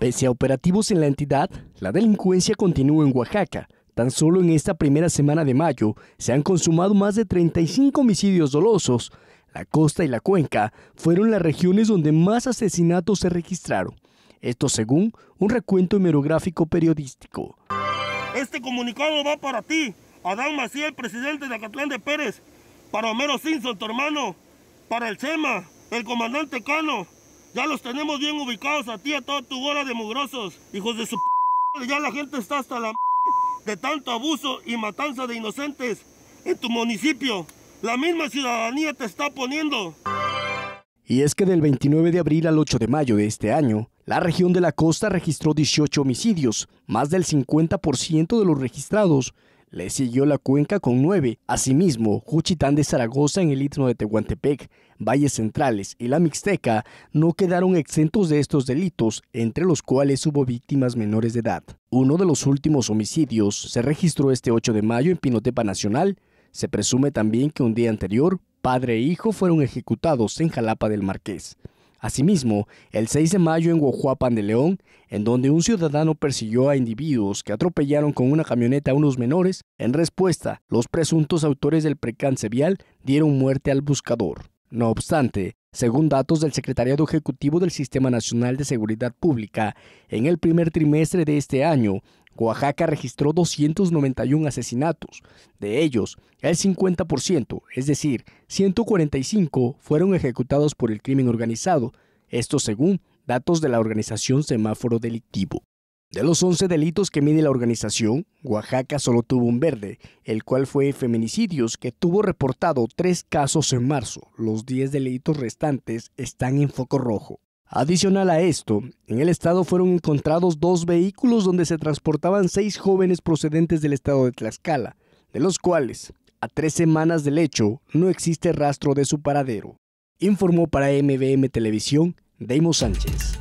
Pese a operativos en la entidad, la delincuencia continúa en Oaxaca. Tan solo en esta primera semana de mayo se han consumado más de 35 homicidios dolosos. La costa y la cuenca fueron las regiones donde más asesinatos se registraron. Esto según un recuento hemerográfico periodístico. Este comunicado va para ti, Adán el presidente de Acatlán de Pérez, para Homero Simpson, tu hermano, para el SEMA, el comandante Cano, ya los tenemos bien ubicados a ti, a toda tu bola de mugrosos. Hijos de su p... Ya la gente está hasta la de tanto abuso y matanza de inocentes en tu municipio. La misma ciudadanía te está poniendo. Y es que del 29 de abril al 8 de mayo de este año, la región de la costa registró 18 homicidios, más del 50% de los registrados le siguió la Cuenca con nueve. Asimismo, Juchitán de Zaragoza en el Istmo de Tehuantepec, Valles Centrales y la Mixteca no quedaron exentos de estos delitos, entre los cuales hubo víctimas menores de edad. Uno de los últimos homicidios se registró este 8 de mayo en Pinotepa Nacional. Se presume también que un día anterior, padre e hijo fueron ejecutados en Jalapa del Marqués. Asimismo, el 6 de mayo en Guajuapan de León, en donde un ciudadano persiguió a individuos que atropellaron con una camioneta a unos menores, en respuesta, los presuntos autores del precance vial dieron muerte al buscador. No obstante, según datos del Secretariado Ejecutivo del Sistema Nacional de Seguridad Pública, en el primer trimestre de este año Oaxaca registró 291 asesinatos. De ellos, el 50%, es decir, 145, fueron ejecutados por el crimen organizado, esto según datos de la organización Semáforo Delictivo. De los 11 delitos que mide la organización, Oaxaca solo tuvo un verde, el cual fue feminicidios, que tuvo reportado tres casos en marzo. Los 10 delitos restantes están en foco rojo. Adicional a esto, en el estado fueron encontrados dos vehículos donde se transportaban seis jóvenes procedentes del estado de Tlaxcala, de los cuales, a tres semanas del hecho, no existe rastro de su paradero, informó para MBM Televisión Deimo Sánchez.